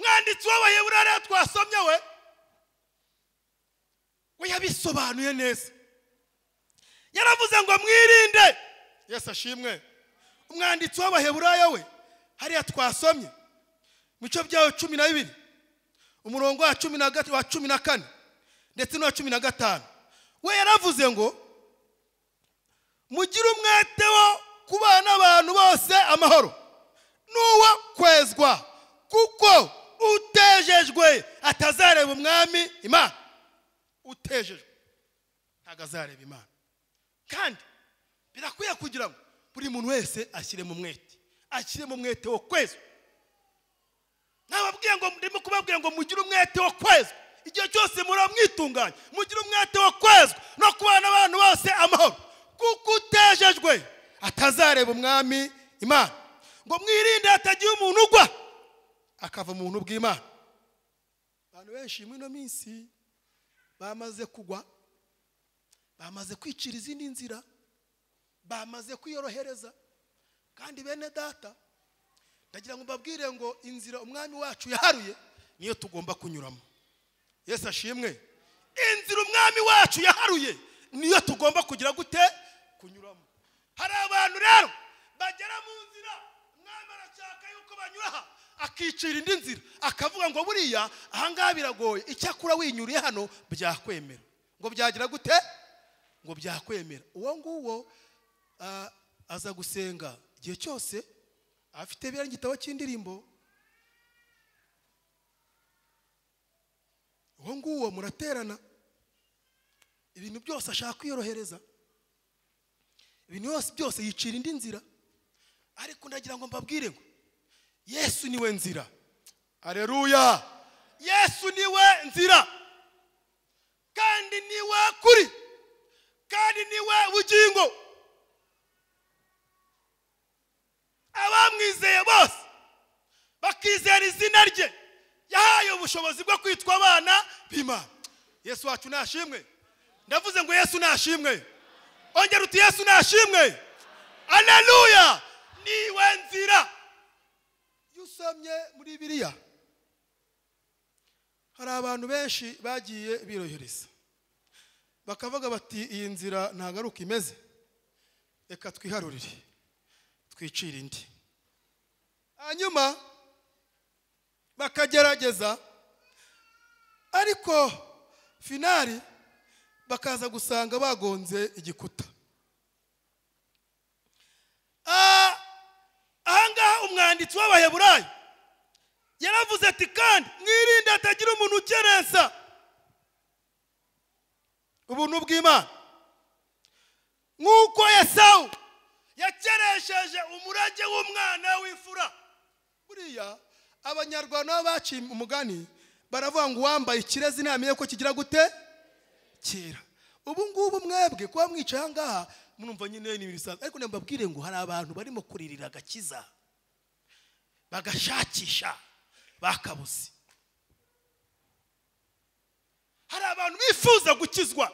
Speaker 1: mwanditsi w'abayeburariya twasomye we we yabisobanuye neza yaravuze ngo mwirinde yesi ashimwe umwanditsi w'abaheburaya we hariya twasomye bice byawe cumi na bibiri umurongo wa cumi wa cumi na kane ndetse n'uwa cumi na gatanu we yaravuze ngo mugire umwete wo kubana n'abantu bose amahoro n'uwo kwezwa kuko utejejwe atazareba umwami imana utejejwe ntabwo azareba imana kandi birakwiye kugira ngo buri muntu wese ashyire mu mwete ashyire mu mwete wo kwezwa ntababwiye ngo ndimo kubabwira ngo mugire umwete wo kwezwa igihe cyose muramwitunganya mugire umwete wo kwezwa no kubana abantu bose amahoro kuko utejejwe atazareba umwami imana ngo mwirinde hatagiye umuntu ugwa akava mu buntu bw'imana abantu benshi muri ino minsi bamaze kugwa bamaze kwicira izindi nzira bamaze kwiyorohereza kandi bene data ndagira ngo mbabwire ngo inzira umwami wacu yaharuye niyo tugomba kunyuramo yesu ashimwe inzira umwami wacu yaharuye niyo tugomba kugira gute kunyuramo hari abantu rero bagera mu nzira umwami arashaka yuko banyuraha akicira indi nzira akavuga ngo buriya ahangaha biragoye icyakora winyuriye hano byakwemera ngo byagira gute ngo byakwemera uwo nguwo ah, aza gusenga igihe cyose afite biriya igitabo cy'indirimbo uwo nguwo muraterana ibintu byose ashaka kwiyorohereza ibintu byose yicira indi nzira ariko ndagira ngo mbabwire ngo yesu niwe nzira areruya yesu niwe nzira kandi niwe kuri kandi niwe bugingo abamwizeye bose bakizera izina rye yahaye ubushobozi bwo kwitwa abana bima yesu wacu nashimwe ndavuze ngo yesu nashimwe ongera uti yesu nashimwe aleluya niwe nzira iyo usomye muri biriya hari abantu benshi bagiye birohereza bakavuga bati iyi nzira ntagaruka ari imeze reka twiharurire twicira indi hanyuma bakagerageza ariko finari bakaza gusanga bagonze igikuta ahangaha umwanditsi w'abaheburayi yaravuze ati kandi mwirinde atagira umuntu ukerensa ubuntu bw'imana nk'uko yasawu yakeresheje umurage w'umwana w'imfura buriya abanyarwanda baciye umugani baravuga ngo uwambaye ikirezi ntamenye ko kigira gute kera ubu ngubu mwebwe kuba mwicaye aha ngaha murumva nyine ni bisanzwe ariko mbabwire ngo hari abantu barimo kuririra agakiza bagashakisha bakabuze hari abantu bifuza gukizwa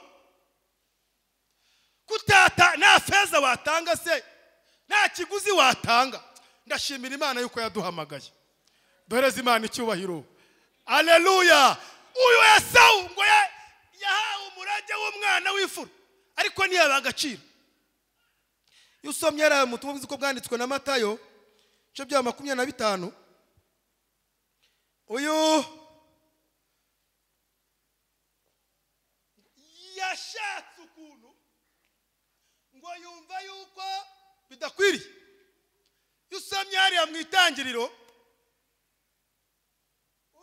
Speaker 1: kutata nta feza watanga se nta kiguzi watanga ndashimira imana yuko yaduhamagaye doreze imana icyubahiro aleluya uyu yasawu ngo yahawe umurage w'umwana w'ifuru ariko ntiyabaha agaciro iyo usomye yari mu butumwa ko bwanditswe na matayo ibice bya makumyabiri na bitanu uyu yashatse ngo yumva yuko bidakwiriye iyo usomye hariya mu itangiriro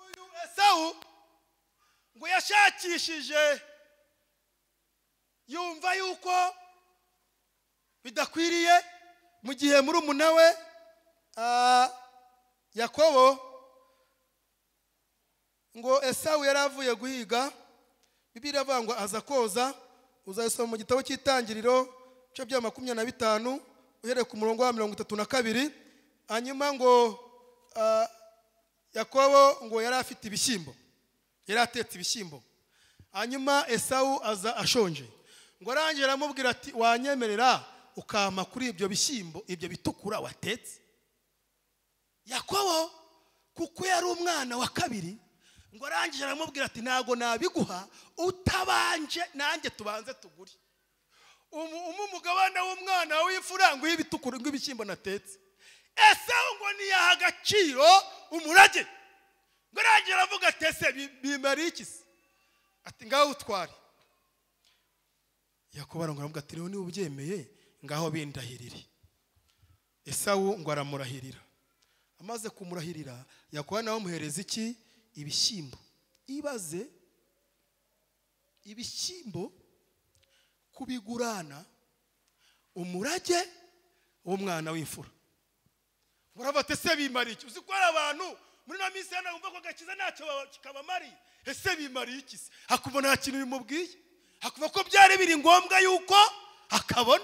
Speaker 1: uyu esawu ngo yashakishije yumva yuko bidakwiriye mu gihe muri umuna we yakobo ngo esawu yari avuye guhiga bibiri avuga ngo aza koza uzayisoma mu gitabo cy'itangiriro ibice bya makumyabiri na bitanu uhereye ku murongo wa mirongo itatu na kabiri hanyuma ngo ah, yakobo ngo yari afite ibishyimbo yari atetse ibishyimbo hanyuma esawu aza ashonje ngo arangire aramubwira ati wanyemerera ukama kuri ibyo bishyimbo ibyo bitukura watetse yakobo kuko yari umwana wa kabiri ngo arangije aramubwira ati ntabwo nabiguha utabanje nanjye tubanze tugure umugabane w'umwana w'imfura ngo ibitukura ngo ibishyimbo natetse ese ngo ntiyaha agaciro umurage ngo arangire aravuga atese bimariye iki se ati ngaho utware yakuba ngo ati niba ubyemeye ngaho bindahirire esawu ngo aramurahirira amaze kumurahirira yakuba nawe iki ibishyimbo ibaze ibishyimbo kubigurana umurage w'umwana w'imfura ate se bimara iki uzi ko hari abantu muri ino minsi hano wumva ko agakiza ntacyo kabamariye ese bimariye iki se hakuba nta kintu bimubwiye hakuba ko byari biri ngombwa yuko akabona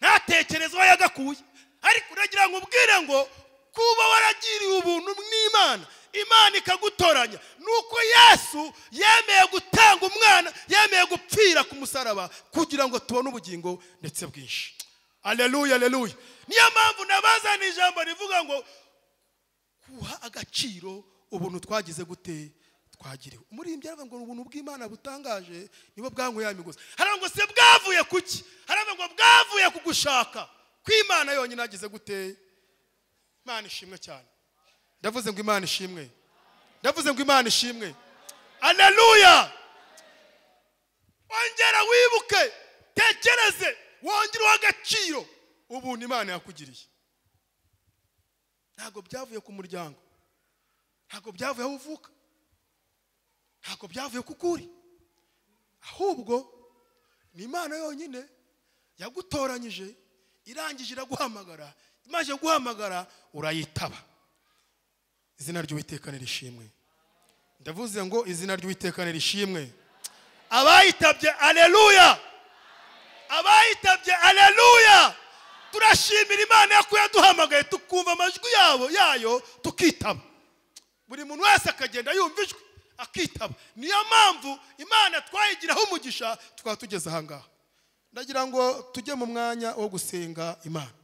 Speaker 1: ntatekereze yagakuye ariko uragira ngo ubwire ngo kuba waragiriwe ubuntu n'imana imana ikagutoranya ni uko yesu yemeye gutanga umwana yemeye gupfira ku musaraba kugira ngo tubone ubugingo ndetse bwinshi aleluya aleluya niyo mpamvu nabazaniye ijambo rivuga ngo guha agaciro ubuntu twagize gute twagiriwe umuririmbyi aravuga ngo ni ubuntu bw'imana butangaje nibo bwanguye imigozi haravuga ngo se bwavuye ku ki haravuga ngo bwavuye ku gushaka imana yonyine agize gute imana ishimwe cyane ndavuze ngo imana ishimwe ndavuze ngo imana ishimwe aleluya wongera wibuke tekereze wongere uha agaciro ubuntu imana yakugiriye ntabwo byavuye ku muryango ntabwo byavuye aho uvuka ntabwo byavuye ku kuri ahubwo ni imana yonyine yagutoranyije irangije iraguhamagara imaze guhamagara urayitaba izina ry'uwiteka nirishimwe ndavuze ngo izina ry'uwiteka nirishimwe abayitabye aleluya abayitabye aleluya turashimira imana yo yaduhamagaye tukumva amajwi yabo yayo tukitaba buri muntu wese akagenda yumva ijwi akitaba niyo mpamvu imana twayigiraho umugisha tukaba tugeze ahangaha ndagira ngo tujye mu mwanya wo gusenga imana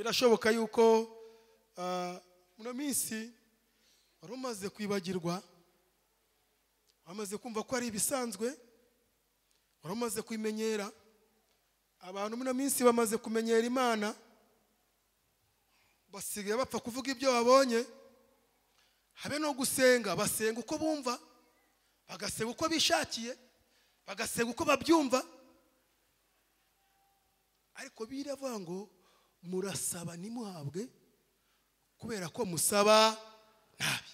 Speaker 1: birashoboka yuko uh, muno minsi wari umaze kwibagirwa wamaze kumva ko ari ibisanzwe wari umaze kumenyera abantu muno minsi bamaze kumenyera imana basigaye bapfa kuvuga ibyo babonye habe no gusenga basenga uko bumva bagasenga uko bishakiye bagasenga uko babyumva ariko biravuga ngo murasaba ntimuhabwe kubera ko musaba nabi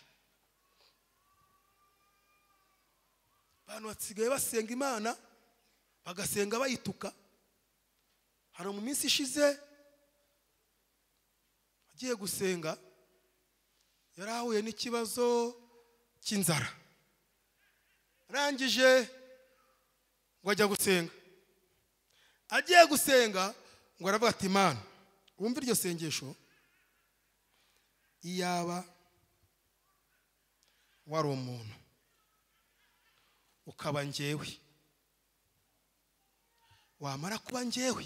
Speaker 1: abantu basigaye basenga imana bagasenga bayituka hari mu minsi ishize agiye gusenga yari ahuye n'ikibazo cy'inzara arangije ngo ajya gusenga agiye gusenga ngo aravuga ati imana wumva iryo sengesho iyaba wari umuntu ukaba ngewe wamara kuba ngewe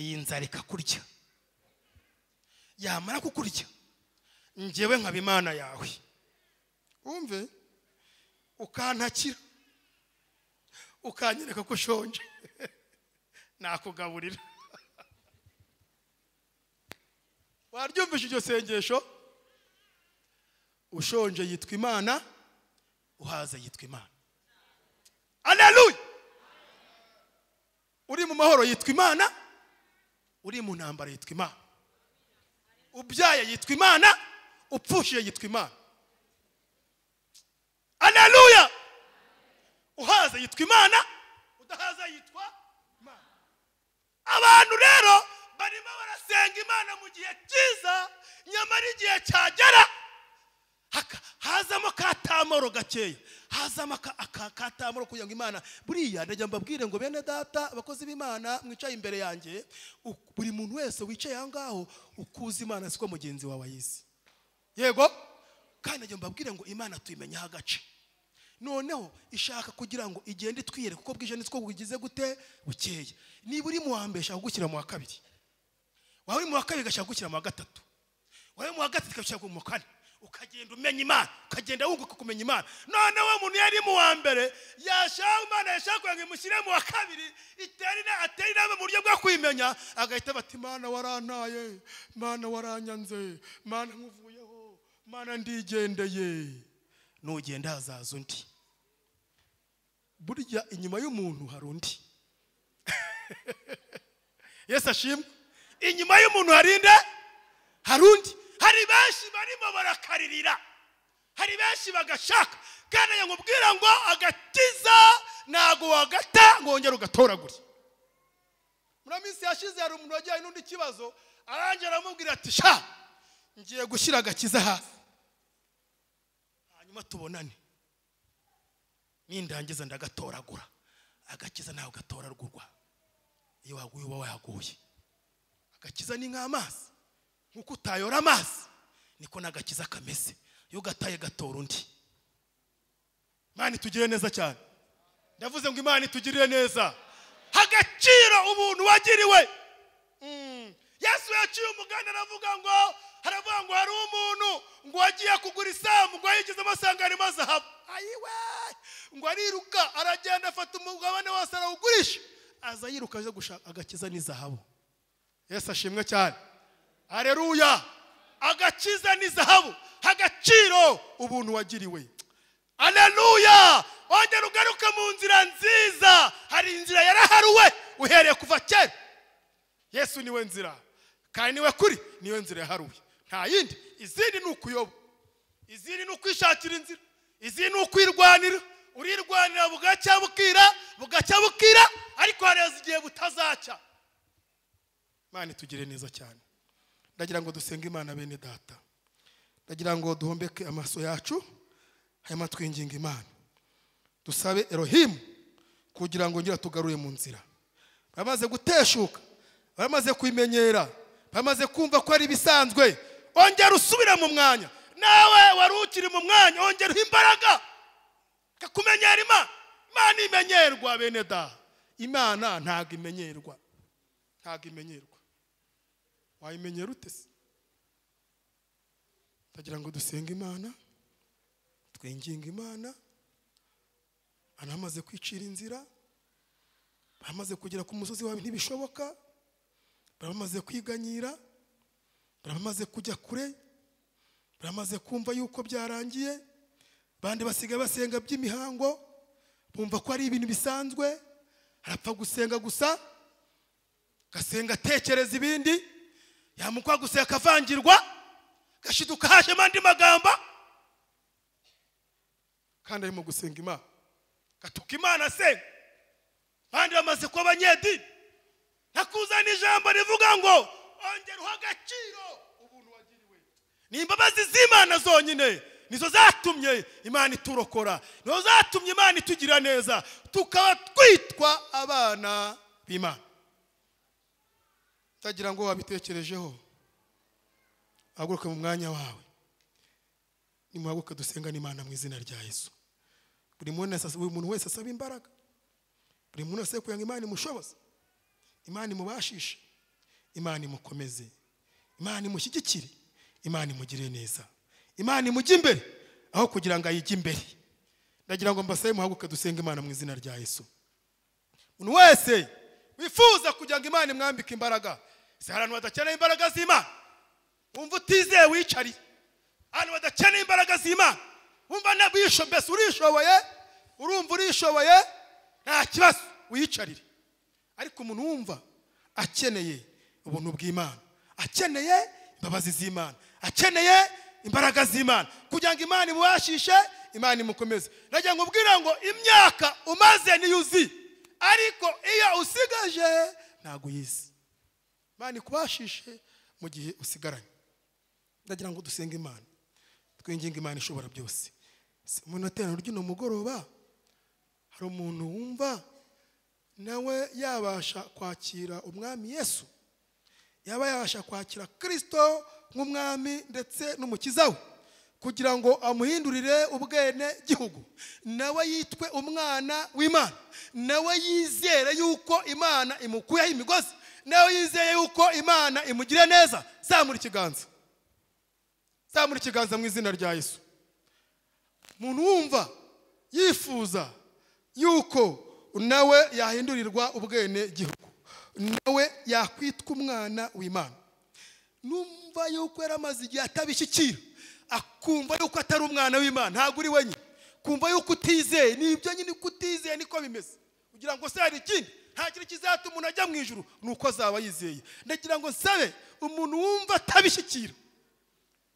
Speaker 1: iyi nzara ikakurya yamara kukurya ngewe nkaba imana yawe wumve ukantakira ukanyereka ko ushonje nakugaburira waryumvise iryo sengesho ushonje yitwa imana uhaza yitwa imana aleluya uri mu mahoro yitwa imana uri mu ntambara yitwa imana ubyaye yitwa imana upfushije yitwa imana aleluya uhaza yitwa imana udahaza yitwa imana abantu rero barimo barasenga imana mu gihe cyiza nyamara igihe cyagera hazamo katamoro gakeya hazamo akatamoro kugira ngo imana buriya najya mbabwire ngo bene data abakozi b'imana mwicaye imbere yanjye buri muntu wese wicaye aho ngaho ukuzi imana siko mugenzi wawe ayizi yego kandi najya mbabwire ngo imana tuyimenyeho agace noneho ishaka kugira ngo igende itwiyere kuko bwije nitwo bugize gute bukeye niba uri mu wa mbere ishaka kugushyira mu wa kabiri waba mu wa kabiri ugashaka gukira mu wa gatatu waba mu wa gatatu ugashaka mu wa kane ukagenda umenya imana ukagenda wunguka kumenya imana noneho umuntu yari mu wa mbere yashaka imana yashaka kugira ngo imushyire mu wa kabiri atera inama mu buryo bwo kwimenya agahita bati imana warantaye imana waranyanze imana nkuvuyeho imana ndigendeye nugenda hazaza undi burya inyuma y'umuntu hari undi yesu ashimwe inyuma y'umuntu harinde hari undi hari benshi barimo barakaririra hari benshi bagashaka kandi nkubwira ngo agatiza ntabwo wagata ngo wongere ugatoragure muri minsi yashize hari umuntu wajyanye n'undi kibazo arangira aramubwira ati sha ngiye gushyira agakiza hasi hanyuma tubonane nindangiza ndagatoragura agakiza ntawe gatoragurwa iyo waguye uba waguye agakiza ni nk'amazi nk'uko utayora amazi niko n'agakiza kameze iyo gataye gatora undi imana itugirire neza cyane ndavuze ngo imana itugirire neza agaciro umuntu wagiriwe mm. yesu yaciye umuganda aravuga ngo haravuga ngo hari umuntu ngo agiye kugura isambu ngo yayigezemo asanga harimo zahabu ayiwe ngo ariruka aragenda afata umugabane wose arawugurisha aza yiruka aje gushaka agakiza n'izahabu yesu ashimwe cyane areruya agakiza ni zahabu agaciro ubuntu wagiriwe areruya wongera ugaruke mu nzira nziza hari inzira yaraharuwe uhereye kuva kera yesu niwe nzira kandi niwe kuri niyo nzira yaharuwe nta yindi izindi ni ukuyoba izindi ni ukwishakira inzira izi ni ukwirwanira urirwanira bugacya bukira bugacya bukira ariko hari igihe butazacya imana itugire neza cyane ndagira ngo dusenge imana bene data ndagira ngo duhombeke amaso yacu hanyuma twinginga imana dusabe erohimu kugira ngo ngira tugarure mu nzira baramaze guteshuka baramaze kuyimenyera baramaze kumva ko ari ibisanzwe ongera usubire mu mwanya nawe wari ukiri mu mwanya ongera imbaraga kakumenyera imana imana imenyerwa bene da imana ntabwo imenyerwa ntabwo imenyerwa wayimenyera ute se ndagira ngo dusenge imana twinginga imana anamaze kwicira inzira baramaze kugera ku musozi wawe ntibishoboka baramaze kwiganyira baramaze kujya kure baramaze kumva yuko byarangiye bandi basigaye basenga by'imihango bumva ko ari ibintu bisanzwe arapfa gusenga gusa gasenga atekereza ibindi yamukwa gusa akavangirwa gashiduka hajemo andi magambo kandi arimo gusenga imana gatuka imana se kandi bamaze kuba abanyedini nakuzana ijambo rivuga ngo ongera agaciro ubuntu wagiriwe ni imbabazi z'imana zonyine nizo zatumye imana iturokora nizo zatumye imana itugira neza tukaba twitwa abana b'imana utagira ngo wabitekerejeho haguruke mu mwanya wawe nimuhaguruke dusenga n'imana mu izina rya yesu buri muntu wese asaba imbaraga buri muntu wese kugira ngo imana imushoboze imana imubashishe imana imukomeze imana imushyigikire imana imugire neza imana imujye imbere aho kugira ngo ayijye imbere ndagira ngo mbasabe muhaguruke dusenga imana mu izina rya yesu umuntu wese wifuza kugira ngo imana imwambike imbaraga ahantu hadakeneye imbaraga z'imana wumva utizeye wicariye ahantu hadakeneye imbaraga z'imana wumva nabwisho mbese urishoboye urumva urishoboye nta kibazo wiyicarire ariko umuntu wumva akeneye ubuntu bw'imana akeneye imbabazi z'imana akeneye imbaraga z'imana kugira ngo imana ibubashishe imana imukomeze nagira ngo ubwira ngo imyaka umaze niyo uzi ariko iyo usigaje ntabwo uyizi imana ikubashishe mu gihe usigaranye ndagira ngo dusenge imana twinginge imana ishobora byose mu iterano ry'uno mugoroba hari umuntu wumva nawe yabasha kwakira umwami yesu yaba yabasha kwakira kirisito nk'umwami ndetse n'umukiza we kugira ngo amuhindurire ubwene gihugu nawe yitwe umwana w'imana nawe yizere yuko imana imukuyeho imigozi nawe yizeye yuko imana imugire neza zamura ikiganza zamura ikiganza mu izina rya yesu umuntu wumva yifuza yuko nawe yahindurirwa ubwene gihugu nawe yakwitwa umwana w'imana numva yuko yari amaze igihe atabishyikira akumva yuko atari umwana w'imana ntabwo uri wenyine kumva yuko utizeye nibyo nyine uko niko bimeze kugira ngo se hari ikindi nta kintu kizatuma umuntu ajya mu ijoro ni uko azaba yizeye ndagira ngo nsabe umuntu wumva atabishyikira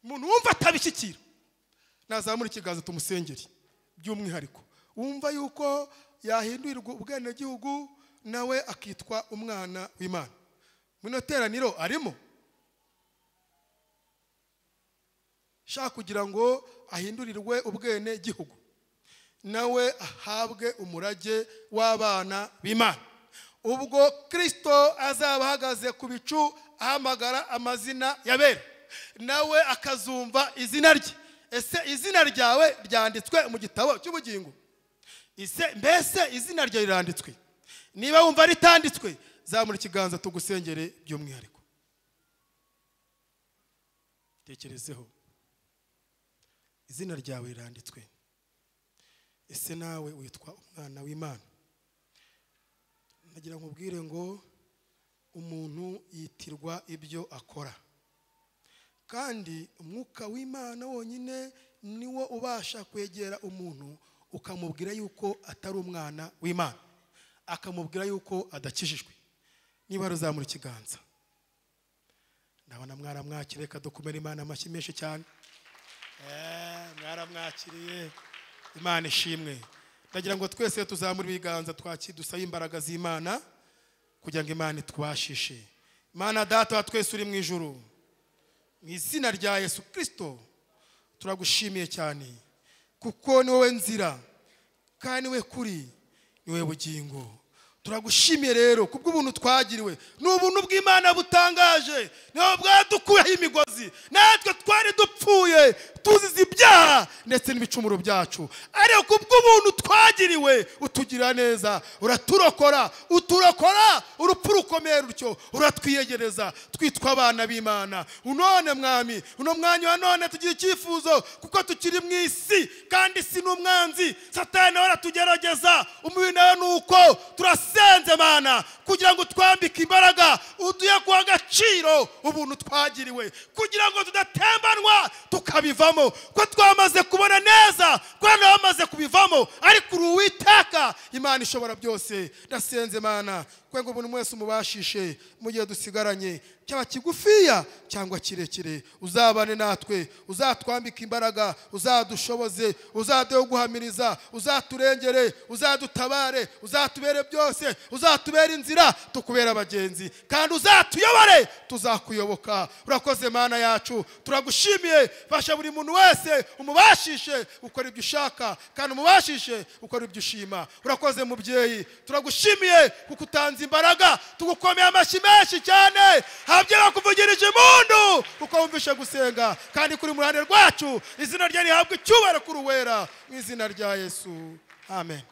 Speaker 1: umuntu wumva atabishyikira nazamura ikiganza tumusengeri by'umwihariko wumva yuko yahindurirwa ubwenegihugu nawe akitwa umwana w'imana muri teraniro arimo shaka kugira ngo ahindurirwe ubwenegihugu nawe ahabwe umurage w'abana b'imana ubwo Kristo azaba ahagaze ku bicu ahamagara amazina ya bene nawe akazumva izina rye ese izina ryawe ryanditswe mu gitabo cy'ubugingo mbese izina ryawe riranditswe niba wumva ritanditswe zamura ikiganza tugusengere by'umwihariko tekerezeho izina ryawe riranditswe ese nawe witwa umwana w'imana agira ngo ubwire ngo umuntu yitirwa ibyo akora kandi umwuka w'imana wonyine niwo ubasha kwegera umuntu ukamubwira yuko atari umwana w'imana akamubwira yuko adakijijwe niba ruzamura ikiganza ndabona mwaramwakiriye reka dukomere imana amashyi menshi cyane eh, mwaramwakiriye imana ishimwe ndagira ngo twese tuzamure ibiganza twaki dusabe imbaraga z'imana kugira ngo imana itwashishe imana data wa twese uri mu ijuru, mu izina rya yesu kirisito turagushimiye cyane kuko ni wowe nzira kandi ni kuri niwe bugingo turagushimiye rero kubw'ubuntu twagiriwe ni ubuntu bw'imana butangaje niho bwadukuyeho imigozi natwe twari dupfuye tuzize ibyaha ndetse n'ibicumuro byacu ariko kubw'ubuntu twagiriwe utugira neza uraturokora uturokora urupfu rukomeye rutyo uratwiyegereza twitwa abana b'imana none mwami uno mwanya wa none tugira icyifuzo kuko tukiri mu isi kandi si n'umwanzi satani nawe aratugerageza umubiri nawe ni uko turasi usanze mana kugira ngo twambike imbaraga uduhe guha agaciro ubuntu twagiriwe kugira ngo tudatembanwa tukabivamo ko twamaze kubona neza ko bamaze kubivamo ariko uruwiteka imana ishobora byose ndasenze mana kwenga umuntu wese umubashishe mu gihe dusigaranye cyaba kigufiya cyangwa kirekire uzabane natwe uzatwambike imbaraga uzadushoboze uzaduhe guhamiriza uzaturengere uzadutabare uzatubere byose uzatubere inzira tukubere abagenzi kandi uzatuyobore tuzakuyoboka urakoze mana yacu turagushimiye fasha buri muntu wese umubashishe ukora ibyo ushaka kandi umubashishe ukora ibyo ushima urakoze mubyeyi turagushimiye kuko imbaraga tugukomeye amashyi menshi cyane habyara kuvugirije impundu kuko wumvishe gusenga kandi kuri mu ruhande rwacu izina rye rihabwa icyubahiro kuri uwera mu izina rya yesu amen